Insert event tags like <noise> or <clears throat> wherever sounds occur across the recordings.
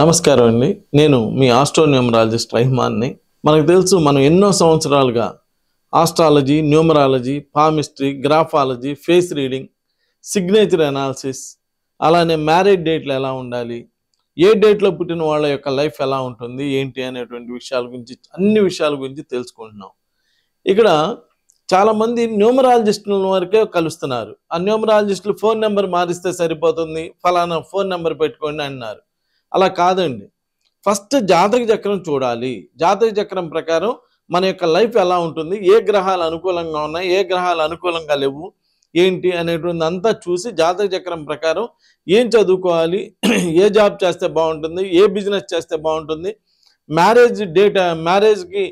నమస్కారం అండి నేను మీ ఆస్ట్రోన్యూమరాలజిస్ట్ రహిమాన్ని మనకు తెలుసు మనం ఎన్నో సంవత్సరాలుగా astrology numerology palmistry graphology face reading signature analysis అలానే మ్యారేజ్ డేట్లు ఎలా ఉండాలి ఏ డేట్లో పుట్టిన వాళ్ళ యొక్క లైఫ్ ఎలా ఉంటుంది ఏంటి అనేటువంటి విషయాల గురించి అన్ని విషయాల గురించి తెలుసుకుంటున్నాం ఇక్కడ చాలామంది న్యూమరాలజిస్టుల వరకే కలుస్తున్నారు ఆ న్యూమరాలజిస్టులు ఫోన్ నెంబర్ మారిస్తే సరిపోతుంది ఫలానా ఫోన్ నెంబర్ పెట్టుకోండి అన్నారు అలా కాదండి ఫస్ట్ జాతక చక్రం చూడాలి జాతక చక్రం ప్రకారం మన యొక్క లైఫ్ ఎలా ఉంటుంది ఏ గ్రహాలు అనుకూలంగా ఉన్నాయి ఏ గ్రహాలు అనుకూలంగా లేవు ఏంటి అనేటువంటి అంతా చూసి జాతక చక్రం ప్రకారం ఏం చదువుకోవాలి ఏ జాబ్ చేస్తే బాగుంటుంది ఏ బిజినెస్ చేస్తే బాగుంటుంది మ్యారేజ్ డేట్ మ్యారేజ్కి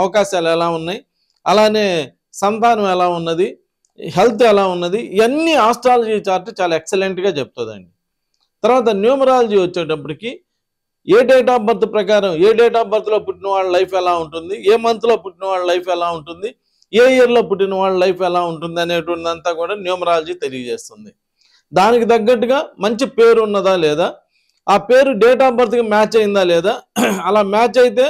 అవకాశాలు ఎలా ఉన్నాయి అలానే సంతానం ఎలా ఉన్నది హెల్త్ ఎలా ఉన్నది ఇవన్నీ ఆస్ట్రాలజీ చార్ట్ చాలా ఎక్సలెంట్గా చెప్తుందండి తర్వాత న్యూమరాలజీ వచ్చేటప్పటికి ఏ డేట్ ఆఫ్ బర్త్ ప్రకారం ఏ డేట్ ఆఫ్ బర్త్లో పుట్టిన వాళ్ళ లైఫ్ ఎలా ఉంటుంది ఏ మంత్లో పుట్టిన వాళ్ళ లైఫ్ ఎలా ఉంటుంది ఏ ఇయర్లో పుట్టిన వాళ్ళ లైఫ్ ఎలా ఉంటుంది అనేటువంటిదంతా కూడా న్యూమరాలజీ తెలియజేస్తుంది దానికి తగ్గట్టుగా మంచి పేరు ఉన్నదా లేదా ఆ పేరు డేట్ ఆఫ్ బర్త్కి మ్యాచ్ అయిందా లేదా <clears throat> అలా మ్యాచ్ అయితే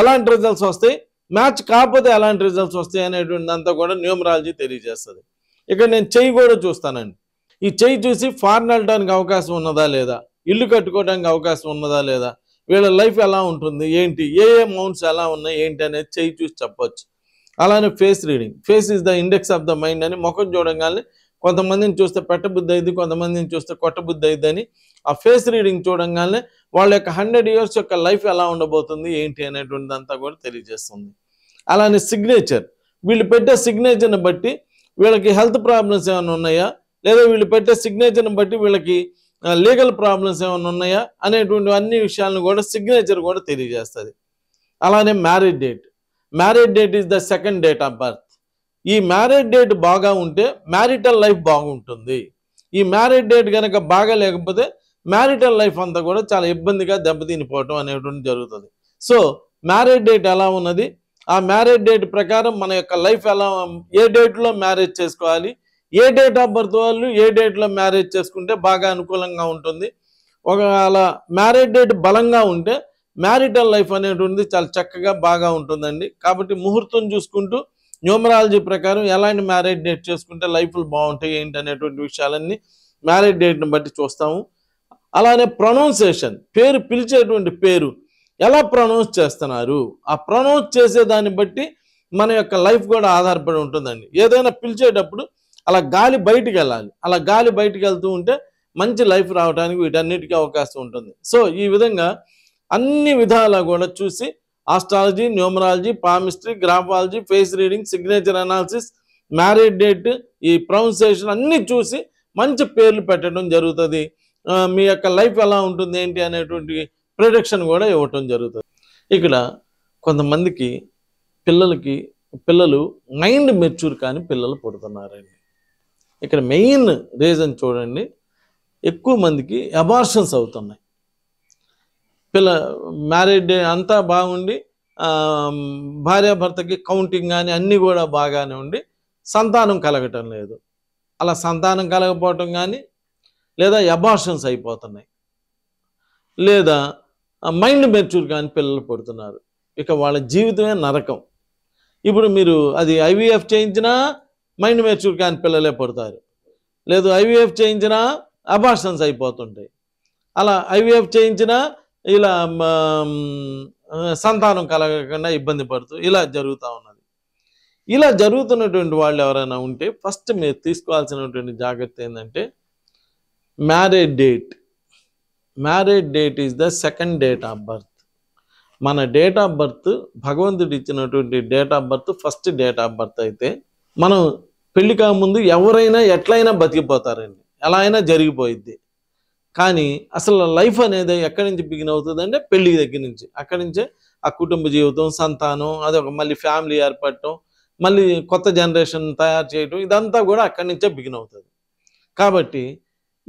ఎలాంటి రిజల్ట్స్ వస్తాయి మ్యాచ్ కాకపోతే ఎలాంటి రిజల్ట్స్ వస్తాయి అనేటువంటిదంతా కూడా న్యూమరాలజీ తెలియజేస్తుంది ఇక్కడ నేను చెయ్యి కూడా చూస్తానండి ఈ చేయి చూసి ఫారెన్ వెళ్ళడానికి అవకాశం ఉన్నదా లేదా ఇల్లు కట్టుకోవడానికి అవకాశం ఉన్నదా లేదా వీళ్ళ లైఫ్ ఎలా ఉంటుంది ఏంటి ఏ ఏ మౌంట్స్ ఎలా ఉన్నాయి ఏంటి అనేది చేయి చూసి చెప్పొచ్చు అలానే face reading face is the index of the mind అని ముఖం చూడగానే కొంతమందిని చూస్తే పెట్టబుద్ధి అయింది కొంతమందిని చూస్తే కొట్టబుద్ధి అయింది అని ఆ ఫేస్ రీడింగ్ చూడంగానే వాళ్ళ యొక్క హండ్రెడ్ ఇయర్స్ యొక్క లైఫ్ ఎలా ఉండబోతుంది ఏంటి అనేటువంటిది అంతా కూడా తెలియజేస్తుంది అలానే సిగ్నేచర్ వీళ్ళు పెట్టే సిగ్నేచర్ని బట్టి వీళ్ళకి హెల్త్ ప్రాబ్లమ్స్ ఏమైనా ఉన్నాయా లేదా వీళ్ళు పెట్టే సిగ్నేచర్ని బట్టి వీళ్ళకి లీగల్ ప్రాబ్లమ్స్ ఏమైనా ఉన్నాయా అనేటువంటి అన్ని విషయాలను కూడా సిగ్నేచర్ కూడా తెలియజేస్తుంది అలానే marriage date marriage date is the second date of birth ఈ మ్యారేజ్ డేట్ బాగా ఉంటే మ్యారిటల్ లైఫ్ బాగుంటుంది ఈ మ్యారేజ్ డేట్ కనుక బాగా లేకపోతే మ్యారిటల్ లైఫ్ అంతా కూడా చాలా ఇబ్బందిగా దెబ్బతినిపోవటం అనేటువంటి జరుగుతుంది సో మ్యారేజ్ డేట్ ఎలా ఉన్నది ఆ మ్యారేజ్ డేట్ ప్రకారం మన యొక్క లైఫ్ ఎలా ఏ డేట్లో మ్యారేజ్ చేసుకోవాలి ఏ డేట్ ఆఫ్ బర్త్ వాళ్ళు ఏ డేట్లో మ్యారేజ్ చేసుకుంటే బాగా అనుకూలంగా ఉంటుంది ఒకవేళ మ్యారేజ్ డేట్ బలంగా ఉంటే మ్యారిటల్ లైఫ్ అనేటువంటిది చాలా చక్కగా బాగా ఉంటుందండి కాబట్టి ముహూర్తం చూసుకుంటూ న్యూమరాలజీ ప్రకారం ఎలాంటి మ్యారేజ్ డేట్ చేసుకుంటే లైఫ్లు బాగుంటాయి ఏంటి అనేటువంటి విషయాలన్నీ మ్యారేజ్ డేట్ని బట్టి చూస్తాము అలానే ప్రొనౌన్సియేషన్ పేరు పిలిచేటువంటి పేరు ఎలా ప్రొనౌన్స్ చేస్తున్నారు ఆ ప్రొనౌన్స్ చేసే దాన్ని బట్టి మన యొక్క లైఫ్ కూడా ఆధారపడి ఉంటుందండి ఏదైనా పిలిచేటప్పుడు అలా గాలి బయటికి వెళ్ళాలి అలా గాలి బయటికి వెళ్తూ ఉంటే మంచి లైఫ్ రావడానికి వీటన్నిటికీ అవకాశం ఉంటుంది సో ఈ విధంగా అన్ని విధాలా కూడా చూసి astrology numerology palmistry graphology face reading signature analysis marriage date ఈ ప్రొనౌన్సియేషన్ అన్నీ చూసి మంచి పేర్లు పెట్టడం జరుగుతుంది మీ యొక్క లైఫ్ ఎలా ఉంటుంది ఏంటి అనేటువంటి ప్రొడక్షన్ కూడా ఇవ్వటం జరుగుతుంది ఇక్కడ కొంతమందికి పిల్లలకి పిల్లలు మైండ్ మెచ్యూర్ కానీ పిల్లలు పుడుతున్నారండి ఇక్కడ మెయిన్ రీజన్ చూడండి ఎక్కువ మందికి అబార్షన్స్ అవుతున్నాయి పిల్ల డే అంతా బాగుండి భార్యాభర్తకి కౌంటింగ్ కానీ అన్నీ కూడా బాగానే ఉండి సంతానం కలగటం లేదు అలా సంతానం కలగపోవటం కానీ లేదా ఎబార్షన్స్ అయిపోతున్నాయి లేదా మైండ్ మెచ్యూర్ కానీ పిల్లలు పుడుతున్నారు ఇక వాళ్ళ జీవితమే నరకం ఇప్పుడు మీరు అది ఐవీఎఫ్ చేయించినా మైండ్ మెచ్యూర్ కాని పిల్లలే పుడతారు లేదు ఐవీఎఫ్ చేయించినా అబార్షన్స్ అయిపోతుంటాయి అలా ఐవీఎఫ్ చేయించినా ఇలా సంతానం కలగకుండా ఇబ్బంది పడుతూ ఇలా జరుగుతూ ఉన్నది ఇలా జరుగుతున్నటువంటి వాళ్ళు ఎవరైనా ఉంటే ఫస్ట్ మీరు తీసుకోవాల్సినటువంటి జాగ్రత్త ఏంటంటే marriage date marriage date is the second date of birth మన డేట్ ఆఫ్ బర్త్ భగవంతుడు ఇచ్చినటువంటి date of birth first date of birth అయితే మనం పెళ్లి కాకముందు ఎవరైనా ఎట్లయినా బతికిపోతారండి ఎలా అయినా జరిగిపోయిద్ది కానీ అసలు లైఫ్ అనేది ఎక్కడి నుంచి బిగిన్ అవుతుందంటే పెళ్లి దగ్గర నుంచి అక్కడి నుంచే ఆ కుటుంబ జీవితం సంతానం అదొక మళ్ళీ ఫ్యామిలీ ఏర్పడటం మళ్ళీ కొత్త జనరేషన్ తయారు చేయటం ఇదంతా కూడా అక్కడి నుంచే బిగిన్ అవుతుంది కాబట్టి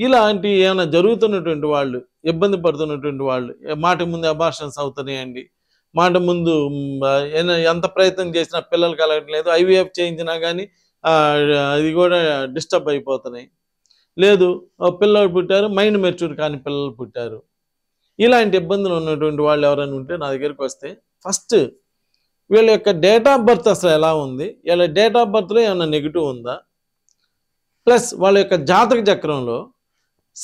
ఇలాంటి ఏమైనా జరుగుతున్నటువంటి వాళ్ళు ఇబ్బంది పడుతున్నటువంటి వాళ్ళు మాట ముందు అభాషన్స్ అవుతున్నాయండి మాట ముందు ఎంత ప్రయత్నం చేసినా పిల్లలు కలగట్లేదు ఐవీఎఫ్ చేయించినా కానీ అది కూడా డిస్టర్బ్ అయిపోతున్నాయి లేదు పిల్లలు పుట్టారు మైండ్ మెచ్యూర్ కాని పిల్లలు పుట్టారు ఇలాంటి ఇబ్బందులు ఉన్నటువంటి వాళ్ళు ఎవరైనా ఉంటే నా దగ్గరికి వస్తే ఫస్ట్ వీళ్ళ యొక్క డేట్ ఆఫ్ బర్త్ అసలు ఎలా ఉంది వీళ్ళ డేట్ ఆఫ్ బర్త్లో ఏమైనా నెగిటివ్ ఉందా ప్లస్ వాళ్ళ యొక్క జాతక చక్రంలో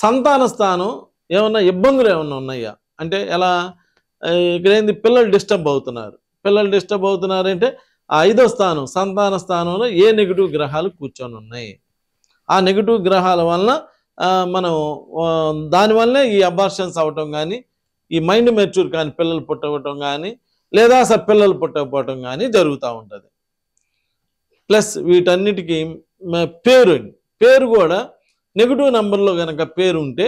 సంతాన స్థానం ఏమన్నా ఇబ్బందులు ఏమైనా ఉన్నాయా అంటే ఎలా ఇక్కడ ఏంది పిల్లలు డిస్టర్బ్ అవుతున్నారు పిల్లలు డిస్టర్బ్ అవుతున్నారంటే ఆ ఐదో స్థానం సంతాన స్థానంలో ఏ నెగిటివ్ గ్రహాలు కూర్చొని ఉన్నాయి ఆ నెగిటివ్ గ్రహాల వలన మనం దానివల్లనే ఈ అబార్షన్స్ అవ్వటం కానీ ఈ మైండ్ మెచ్యూర్ కానీ పిల్లలు పుట్టవటం కానీ లేదా అసలు పిల్లలు పుట్టకపోవటం కానీ జరుగుతూ ఉంటుంది ప్లస్ వీటన్నిటికీ పేరు పేరు కూడా నెగిటివ్ నెంబర్లో కనుక పేరు ఉంటే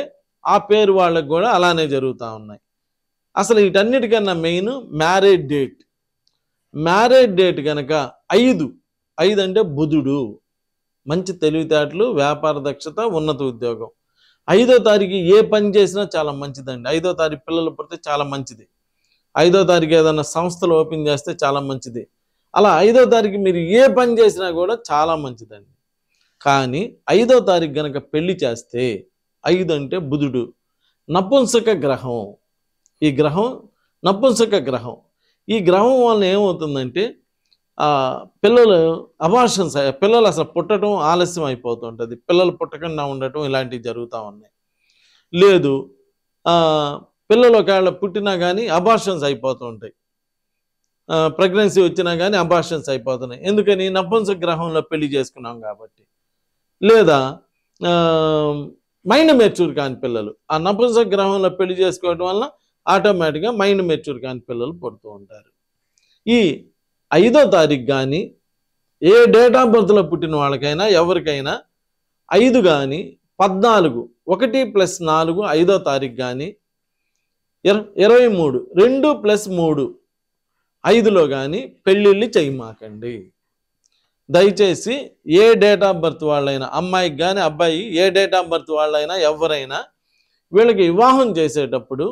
ఆ పేరు వాళ్ళకు కూడా అలానే జరుగుతూ ఉన్నాయి అసలు వీటన్నిటికన్నా main marriage date marriage date కనుక ఐదు ఐదు అంటే బుధుడు మంచి తెలివితేటలు వ్యాపార దక్షత ఉన్నత ఉద్యోగం ఐదో తారీఖు ఏ పని చేసినా చాలా మంచిదండి ఐదో తారీఖు పిల్లలు పుడితే చాలా మంచిది ఐదో తారీఖు ఏదైనా సంస్థలు ఓపెన్ చేస్తే చాలా మంచిది అలా ఐదో తారీఖు మీరు ఏ పని చేసినా కూడా చాలా మంచిదండి కానీ ఐదో తారీఖు కనుక పెళ్లి చేస్తే ఐదు అంటే బుధుడు నపుంసక గ్రహం ఈ గ్రహం నపుంసక గ్రహం ఈ గ్రహం వల్ల ఏమవుతుందంటే పిల్లలు అబార్షన్స్ పిల్లలు అసలు పుట్టడం ఆలస్యం అయిపోతుంటుంది పిల్లలు పుట్టకుండా ఉండటం ఇలాంటివి జరుగుతూ ఉన్నాయి లేదు పిల్లలు ఒకవేళ పుట్టినా కానీ అబార్షన్స్ అయిపోతూ ఉంటాయి ప్రెగ్నెన్సీ వచ్చినా కానీ అబార్షన్స్ అయిపోతున్నాయి ఎందుకని నపుంస గ్రహంలో పెళ్లి చేసుకున్నాం కాబట్టి లేదా మైండ్ మెచ్యూర్ కాని పిల్లలు ఆ నపుంస గ్రహంలో పెళ్లి చేసుకోవడం వల్ల ఆటోమేటిక్గా మైండ్ మెచ్యూర్ కాని పిల్లలు పుడుతూ ఉంటారు ఈ ఐదో తారీఖు కానీ ఏ డేట్ ఆఫ్ బర్త్లో పుట్టిన వాళ్ళకైనా ఎవరికైనా ఐదు కానీ పద్నాలుగు ఒకటి ప్లస్ నాలుగు ఐదో తారీఖు కానీ ఇర ఇరవై మూడు రెండు ప్లస్ మూడు ఐదులో కానీ పెళ్ళిళ్ళు చేయమాకండి దయచేసి ఏ డేట్ ఆఫ్ బర్త్ వాళ్ళైనా అమ్మాయికి కానీ అబ్బాయి ఏ డేట్ ఆఫ్ బర్త్ వాళ్ళైనా ఎవరైనా వీళ్ళకి వివాహం చేసేటప్పుడు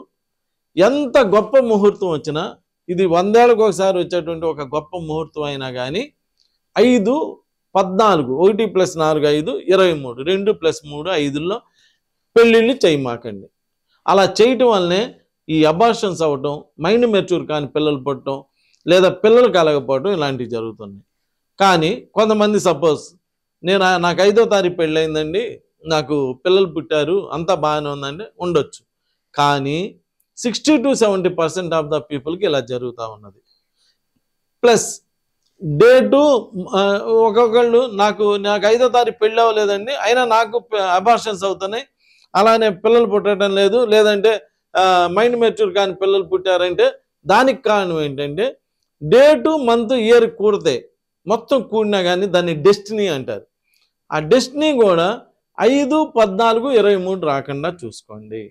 ఎంత గొప్ప ముహూర్తం వచ్చినా ఇది వందేళ్ళకు ఒకసారి వచ్చేటువంటి ఒక గొప్ప ముహూర్తం అయినా కానీ ఐదు పద్నాలుగు ఒకటి ప్లస్ నాలుగు ఐదు ఇరవై మూడు రెండు ప్లస్ మూడు ఐదుల్లో పెళ్ళిళ్ళు చేయమాకండి అలా చేయటం వల్లనే ఈ అబార్షన్స్ అవ్వటం మైండ్ మెచ్యూర్ కానీ పిల్లలు పుట్టడం లేదా పిల్లలు కలగపోవటం ఇలాంటివి జరుగుతున్నాయి కానీ కొంతమంది సపోజ్ నేను నాకు ఐదో తారీఖు పెళ్ళయిందండి నాకు పిల్లలు పుట్టారు అంతా బాగానే ఉందండి ఉండొచ్చు కానీ sixty to seventy percent of the పీపుల్కి ఇలా జరుగుతూ ఉన్నది ప్లస్ డే టు ఒక్కొక్కళ్ళు నాకు నాకు ఐదో తారీఖు పెళ్ళి అవ్వలేదండి అయినా నాకు అబార్షన్స్ అవుతున్నాయి అలానే పిల్లలు పుట్టడం లేదు లేదంటే మైండ్ మెచ్యూర్ కానీ పిల్లలు పుట్టారంటే దానికి కారణం ఏంటంటే డే టు మంత్ ఇయర్ కూడితే మొత్తం కూడినా కానీ దాన్ని డెస్టినీ అంటారు ఆ డెస్టినీ కూడా ఐదు పద్నాలుగు ఇరవై మూడు రాకుండా చూసుకోండి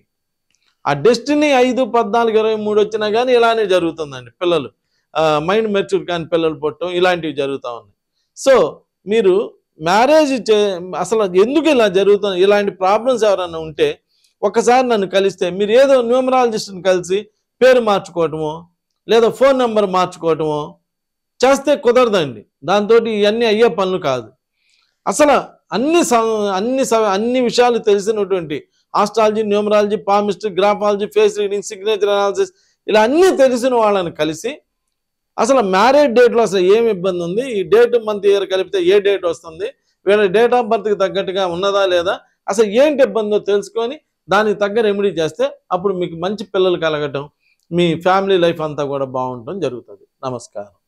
ఆ డెస్టినీ ఐదు పద్నాలుగు ఇరవై మూడు వచ్చినా కానీ ఇలానే జరుగుతుందండి పిల్లలు మైండ్ మెచ్యూర్ కానీ పిల్లలు పుట్టడం ఇలాంటివి జరుగుతూ ఉన్నాయి సో మీరు మ్యారేజ్ అసలు ఎందుకు ఇలా జరుగుతుంది ఇలాంటి ప్రాబ్లమ్స్ ఎవరైనా ఉంటే ఒకసారి నన్ను కలిస్తే మీరు ఏదో న్యూమరాలజిస్ట్ని కలిసి పేరు మార్చుకోవటమో లేదా ఫోన్ నెంబర్ మార్చుకోవటమో చేస్తే కుదరదండి దాంతో ఇవన్నీ అయ్యే పనులు కాదు అసలు అన్ని అన్ని అన్ని విషయాలు తెలిసినటువంటి astrology numerology palmistry graphology face reading signature analysis ఇలా అన్నీ తెలిసిన వాళ్ళని కలిసి అసలు మ్యారేజ్ డేట్లో అసలు ఏమి ఇబ్బంది ఉంది ఈ డేట్ మంత్ ఇయర్ కలిపితే ఏ డేట్ వస్తుంది వీళ్ళ డేట్ ఆఫ్ బర్త్కి తగ్గట్టుగా ఉన్నదా లేదా అసలు ఏంటి ఇబ్బందో తెలుసుకొని దానికి తగ్గ రెమెడీ చేస్తే అప్పుడు మీకు మంచి పిల్లలు కలగటం మీ ఫ్యామిలీ లైఫ్ అంతా కూడా బాగుండటం జరుగుతుంది నమస్కారం